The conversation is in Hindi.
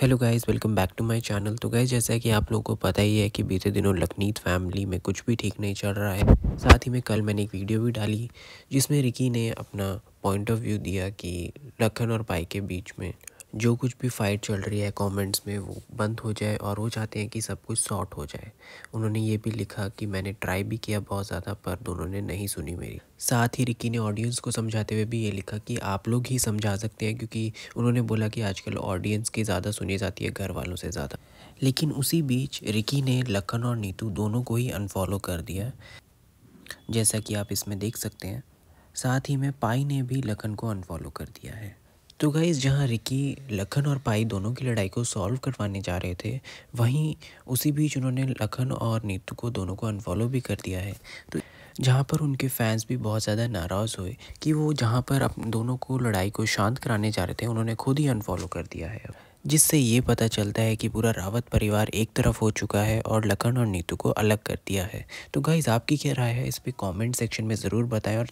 hello guys welcome back to my channel तो गाइस जैसा कि आप लोगों को पता ही है कि बीते दिनों लखनीत फैमिली में कुछ भी ठीक नहीं चल रहा है साथ ही में कल मैंने एक वीडियो भी डाली जिसमें रिकी ने अपना पॉइंट ऑफ व्यू दिया कि लखन और पाई के बीच में जो कुछ भी फाइट चल रही है कमेंट्स में वो बंद हो जाए और वो चाहते हैं कि सब कुछ सॉर्ट हो जाए उन्होंने ये भी लिखा कि मैंने ट्राई भी किया बहुत ज़्यादा पर दोनों ने नहीं सुनी मेरी साथ ही रिकी ने ऑडियंस को समझाते हुए भी ये लिखा कि आप लोग ही समझा सकते हैं क्योंकि उन्होंने बोला कि आजकल ऑडियंस की ज़्यादा सुनी जाती है घर वालों से ज़्यादा लेकिन उसी बीच रिकी ने लखन और नीतू दोनों को ही अनफॉलो कर दिया जैसा कि आप इसमें देख सकते हैं साथ ही में पाई ने भी लखन को अनफॉलो कर दिया है तो गाइज़ जहाँ रिकी लखन और पाई दोनों की लड़ाई को सॉल्व करवाने जा रहे थे वहीं उसी बीच उन्होंने लखन और नीतू को दोनों को अनफॉलो भी कर दिया है तो जहाँ पर उनके फैंस भी बहुत ज़्यादा नाराज़ हुए कि वो जहाँ पर अपने दोनों को लड़ाई को शांत कराने जा रहे थे उन्होंने खुद ही अनफॉलो कर दिया है जिससे ये पता चलता है कि पूरा रावत परिवार एक तरफ हो चुका है और लखन और नीतू को अलग कर दिया है तो गाइज़ आपकी क्या राय है इस पर कॉमेंट सेक्शन में ज़रूर बताएं और